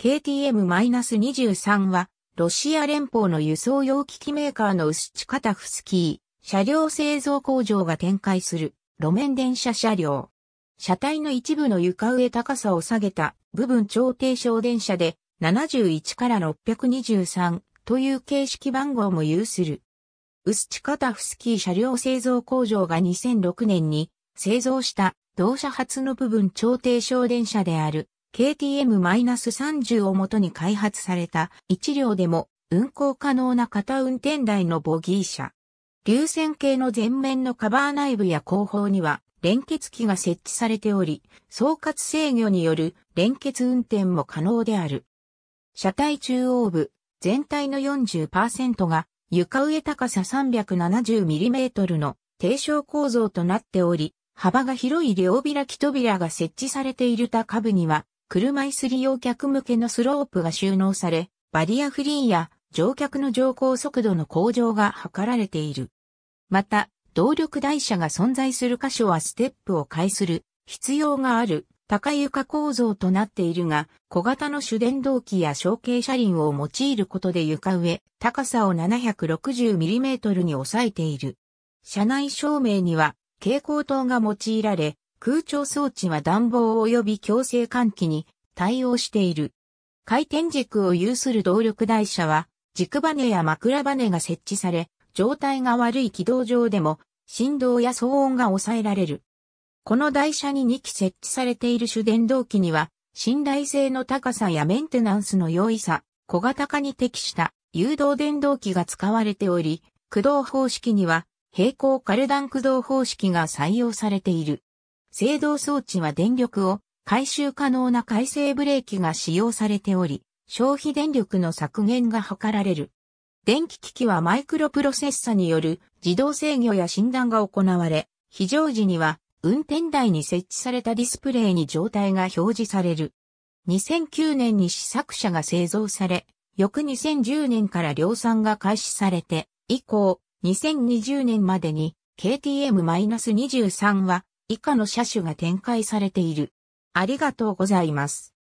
KTM-23 は、ロシア連邦の輸送用機器メーカーのウスチカタフスキー、車両製造工場が展開する路面電車車両。車体の一部の床上高さを下げた部分超低小電車で71から623という形式番号も有する。ウスチカタフスキー車両製造工場が2006年に製造した同社初の部分超低小電車である KTM-30 をもとに開発された1両でも運行可能な片運転台のボギー車。流線形の前面のカバー内部や後方には連結機が設置されており、総括制御による連結運転も可能である。車体中央部、全体の40%が床上高さ 370mm の低床構造となっており、幅が広い両開き扉が設置されている他部には車椅子利用客向けのスロープが収納され、バリアフリーや乗客の乗降速度の向上が図られている。また、動力台車が存在する箇所はステップを介する必要がある高床構造となっているが、小型の主電動機や小径車輪を用いることで床上、高さを 760mm に抑えている。車内照明には蛍光灯が用いられ、空調装置は暖房及び強制換気に対応している。回転軸を有する動力台車は、軸バネや枕バネが設置され、状態が悪い軌道上でも、振動や騒音が抑えられる。この台車に2機設置されている主電動機には、信頼性の高さやメンテナンスの容易さ、小型化に適した誘導電動機が使われており、駆動方式には、平行カルダン駆動方式が採用されている。制動装置は電力を回収可能な回生ブレーキが使用されており、消費電力の削減が図られる。電気機器はマイクロプロセッサによる自動制御や診断が行われ、非常時には運転台に設置されたディスプレイに状態が表示される。2009年に試作車が製造され、翌2010年から量産が開始されて、以降、2020年までに KTM-23 は以下の車種が展開されている。ありがとうございます。